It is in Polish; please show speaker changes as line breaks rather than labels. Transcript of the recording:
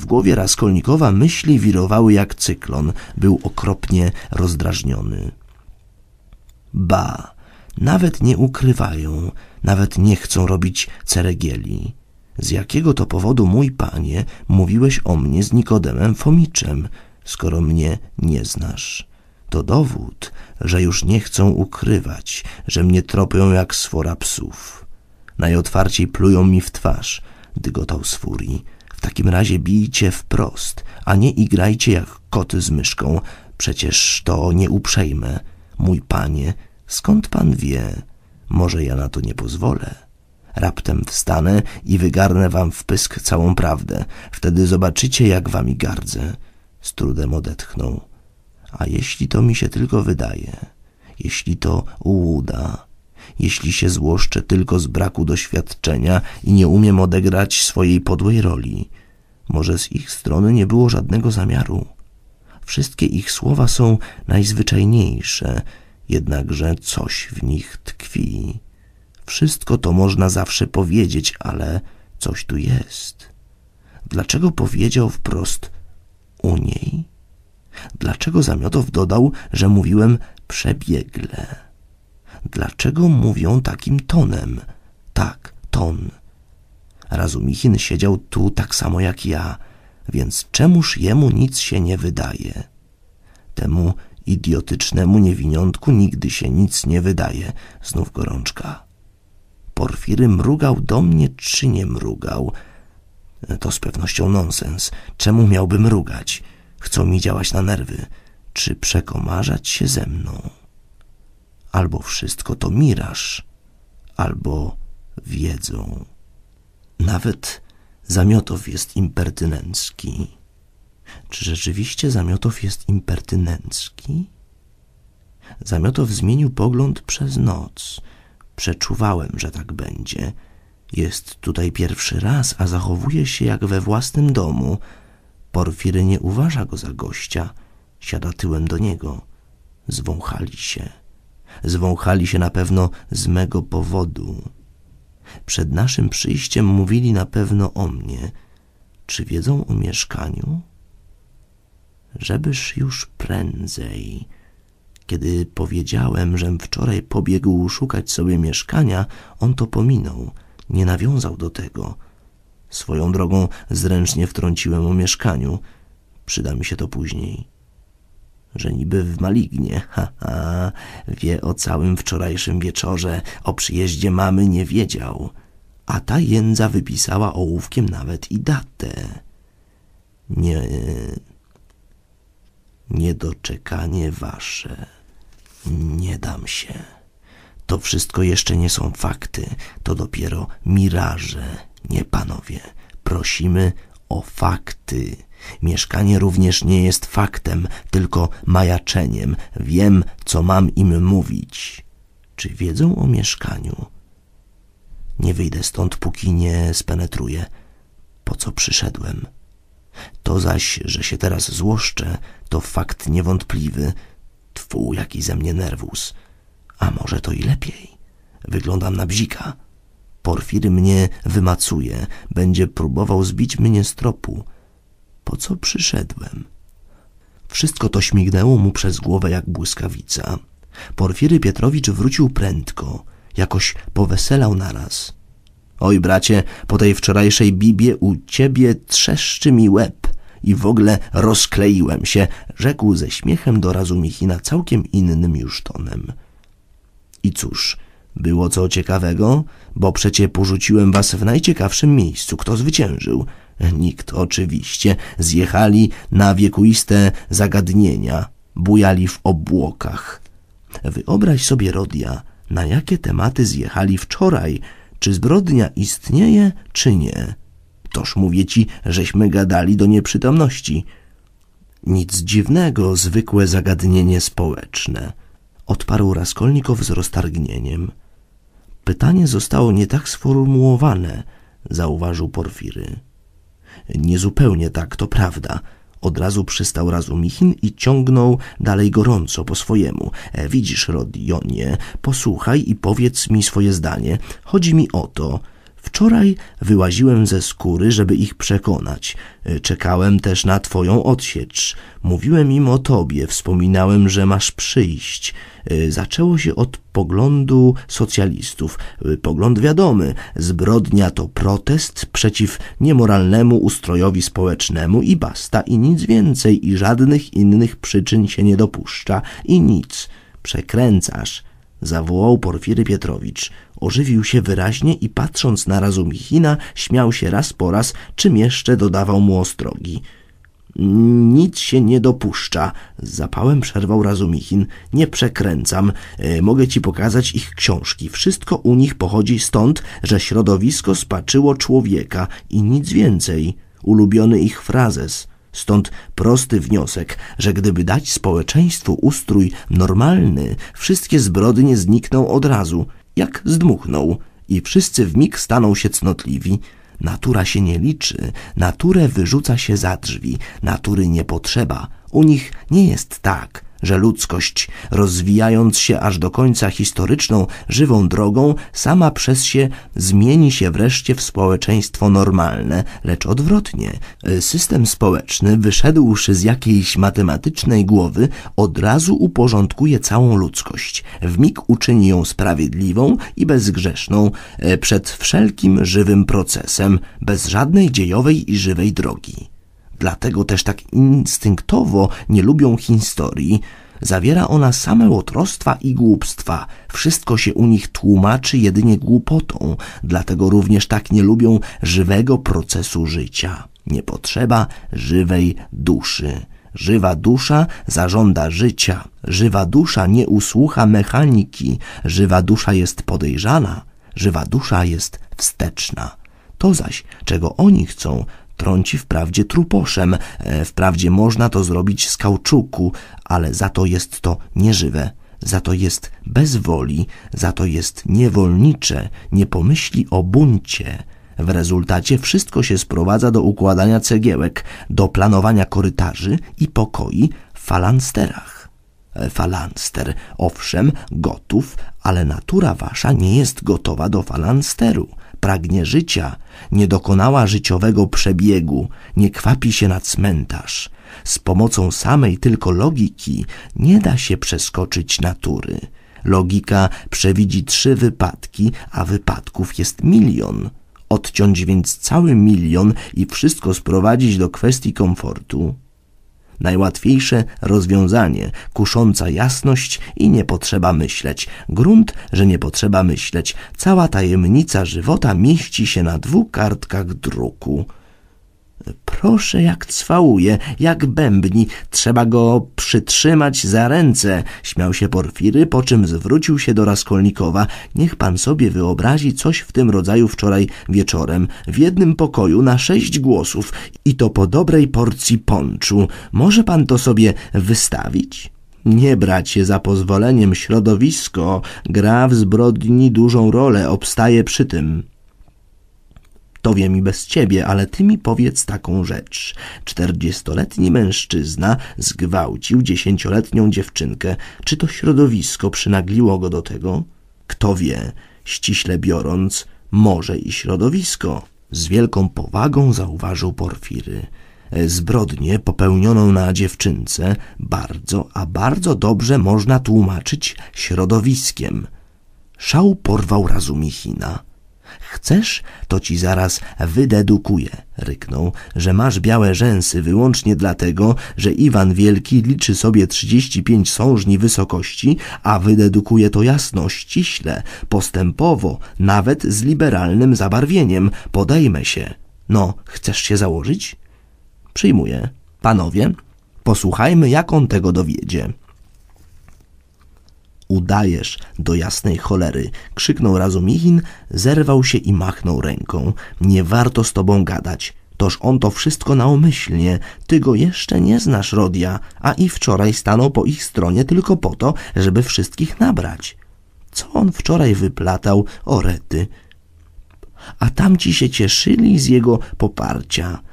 W głowie Raskolnikowa myśli wirowały jak cyklon. Był okropnie rozdrażniony. Ba, nawet nie ukrywają, nawet nie chcą robić ceregieli. Z jakiego to powodu, mój panie, mówiłeś o mnie z Nikodemem Fomiczem, skoro mnie nie znasz? To dowód, że już nie chcą ukrywać, że mnie tropią jak swora psów. Najotwarciej plują mi w twarz, dygotał z furii. W takim razie bijcie wprost, a nie igrajcie jak koty z myszką. Przecież to nie uprzejme, Mój panie, skąd pan wie? Może ja na to nie pozwolę. Raptem wstanę i wygarnę wam w pysk całą prawdę. Wtedy zobaczycie, jak wami gardzę. Z trudem odetchnął. A jeśli to mi się tylko wydaje, jeśli to uda, jeśli się złoszczę tylko z braku doświadczenia i nie umiem odegrać swojej podłej roli. Może z ich strony nie było żadnego zamiaru. Wszystkie ich słowa są najzwyczajniejsze, jednakże coś w nich tkwi. Wszystko to można zawsze powiedzieć, ale coś tu jest. Dlaczego powiedział wprost u niej? Dlaczego Zamiotow dodał, że mówiłem przebiegle? dlaczego mówią takim tonem. Tak, ton. Razumichin siedział tu tak samo jak ja, więc czemuż jemu nic się nie wydaje? Temu idiotycznemu niewiniątku nigdy się nic nie wydaje. Znów gorączka. Porfiry mrugał do mnie, czy nie mrugał? To z pewnością nonsens. Czemu miałby mrugać? Chcą mi działać na nerwy. Czy przekomarzać się ze mną? albo wszystko to miraż, albo wiedzą. Nawet Zamiotow jest impertynencki. Czy rzeczywiście Zamiotow jest impertynencki? Zamiotow zmienił pogląd przez noc. Przeczuwałem, że tak będzie. Jest tutaj pierwszy raz, a zachowuje się jak we własnym domu. Porfiry nie uważa go za gościa. Siada tyłem do niego. Zwąchali się. Zwąchali się na pewno z mego powodu. Przed naszym przyjściem mówili na pewno o mnie. Czy wiedzą o mieszkaniu? Żebyż już prędzej. Kiedy powiedziałem, żem wczoraj pobiegł szukać sobie mieszkania, on to pominął, nie nawiązał do tego. Swoją drogą zręcznie wtrąciłem o mieszkaniu. Przyda mi się to później że niby w malignie, ha, ha, wie o całym wczorajszym wieczorze, o przyjeździe mamy nie wiedział, a ta jędza wypisała ołówkiem nawet i datę. Nie, niedoczekanie wasze, nie dam się. To wszystko jeszcze nie są fakty, to dopiero miraże, nie panowie. Prosimy o fakty. Mieszkanie również nie jest faktem, tylko majaczeniem. Wiem, co mam im mówić. Czy wiedzą o mieszkaniu? Nie wyjdę stąd, póki nie spenetruję, po co przyszedłem. To zaś, że się teraz złoszczę, to fakt niewątpliwy. Twu, jaki ze mnie nerwus. A może to i lepiej. Wyglądam na bzika. Porfiry mnie wymacuje, będzie próbował zbić mnie z tropu po co przyszedłem. Wszystko to śmignęło mu przez głowę jak błyskawica. Porfiry Pietrowicz wrócił prędko, jakoś poweselał naraz. Oj, bracie, po tej wczorajszej bibie u ciebie trzeszczy mi łeb i w ogóle rozkleiłem się, rzekł ze śmiechem do Michina całkiem innym już tonem. I cóż, było co ciekawego, bo przecie porzuciłem was w najciekawszym miejscu. Kto zwyciężył? Nikt oczywiście. Zjechali na wiekuiste zagadnienia, bujali w obłokach. Wyobraź sobie, Rodia, na jakie tematy zjechali wczoraj. Czy zbrodnia istnieje, czy nie? Toż mówię ci, żeśmy gadali do nieprzytomności. Nic dziwnego, zwykłe zagadnienie społeczne. Odparł Raskolnikow z roztargnieniem. Pytanie zostało nie tak sformułowane, zauważył Porfiry. Niezupełnie tak, to prawda. Od razu przystał Razumichin i ciągnął dalej gorąco po swojemu. E, widzisz, Rodionie, posłuchaj i powiedz mi swoje zdanie. Chodzi mi o to, Wczoraj wyłaziłem ze skóry, żeby ich przekonać. E, czekałem też na twoją odsiecz. Mówiłem im o tobie, wspominałem, że masz przyjść. E, zaczęło się od poglądu socjalistów. E, pogląd wiadomy, zbrodnia to protest przeciw niemoralnemu ustrojowi społecznemu i basta, i nic więcej, i żadnych innych przyczyn się nie dopuszcza, i nic. Przekręcasz, zawołał Porfiry Pietrowicz. Ożywił się wyraźnie i patrząc na Razumichina, śmiał się raz po raz, czym jeszcze dodawał mu ostrogi. Nic się nie dopuszcza, z zapałem przerwał Razumichin. Nie przekręcam. E, mogę ci pokazać ich książki. Wszystko u nich pochodzi stąd, że środowisko spaczyło człowieka i nic więcej. Ulubiony ich frazes. Stąd prosty wniosek, że gdyby dać społeczeństwu ustrój normalny, wszystkie zbrodnie znikną od razu – jak zdmuchnął i wszyscy w mig staną się cnotliwi. Natura się nie liczy, naturę wyrzuca się za drzwi, natury nie potrzeba, u nich nie jest tak – że ludzkość, rozwijając się aż do końca historyczną, żywą drogą, sama przez się zmieni się wreszcie w społeczeństwo normalne, lecz odwrotnie. Y, system społeczny, wyszedłszy z jakiejś matematycznej głowy, od razu uporządkuje całą ludzkość. W mig uczyni ją sprawiedliwą i bezgrzeszną y, przed wszelkim żywym procesem, bez żadnej dziejowej i żywej drogi dlatego też tak instynktowo nie lubią historii. Zawiera ona same łotrostwa i głupstwa. Wszystko się u nich tłumaczy jedynie głupotą, dlatego również tak nie lubią żywego procesu życia. Nie potrzeba żywej duszy. Żywa dusza zażąda życia. Żywa dusza nie usłucha mechaniki. Żywa dusza jest podejrzana. Żywa dusza jest wsteczna. To zaś, czego oni chcą, trąci wprawdzie truposzem. E, wprawdzie można to zrobić z kauczuku, ale za to jest to nieżywe. Za to jest bez woli, za to jest niewolnicze, nie pomyśli o buncie. W rezultacie wszystko się sprowadza do układania cegiełek, do planowania korytarzy i pokoi w falansterach. E, falanster, owszem, gotów, ale natura wasza nie jest gotowa do falansteru pragnie życia, nie dokonała życiowego przebiegu, nie kwapi się na cmentarz. Z pomocą samej tylko logiki nie da się przeskoczyć natury. Logika przewidzi trzy wypadki, a wypadków jest milion. Odciąć więc cały milion i wszystko sprowadzić do kwestii komfortu Najłatwiejsze rozwiązanie, kusząca jasność i nie potrzeba myśleć. Grunt, że nie potrzeba myśleć. Cała tajemnica żywota mieści się na dwóch kartkach druku. Proszę, jak cwałuje, jak bębni. Trzeba go przytrzymać za ręce, śmiał się Porfiry, po czym zwrócił się do Raskolnikowa. Niech pan sobie wyobrazi coś w tym rodzaju wczoraj wieczorem. W jednym pokoju na sześć głosów i to po dobrej porcji ponczu. Może pan to sobie wystawić? Nie brać się za pozwoleniem środowisko gra w zbrodni dużą rolę, obstaje przy tym. To wiem i bez ciebie, ale ty mi powiedz taką rzecz. Czterdziestoletni mężczyzna zgwałcił dziesięcioletnią dziewczynkę. Czy to środowisko przynagliło go do tego? Kto wie, ściśle biorąc, może i środowisko. Z wielką powagą zauważył Porfiry. E, zbrodnię popełnioną na dziewczynce bardzo, a bardzo dobrze można tłumaczyć środowiskiem. Szał porwał Razumichina. Chcesz, to ci zaraz wydedukuję, ryknął, że masz białe rzęsy wyłącznie dlatego, że Iwan Wielki liczy sobie 35 sążni wysokości, a wydedukuje to jasno, ściśle, postępowo, nawet z liberalnym zabarwieniem. Podejmę się. No, chcesz się założyć? Przyjmuję. Panowie, posłuchajmy, jak on tego dowiedzie udajesz do jasnej cholery? krzyknął Razumichin, zerwał się i machnął ręką. Nie warto z tobą gadać. Toż on to wszystko naumyślnie. ty go jeszcze nie znasz, Rodia, a i wczoraj stanął po ich stronie tylko po to, żeby wszystkich nabrać. Co on wczoraj wyplatał, orety? A tamci się cieszyli z jego poparcia.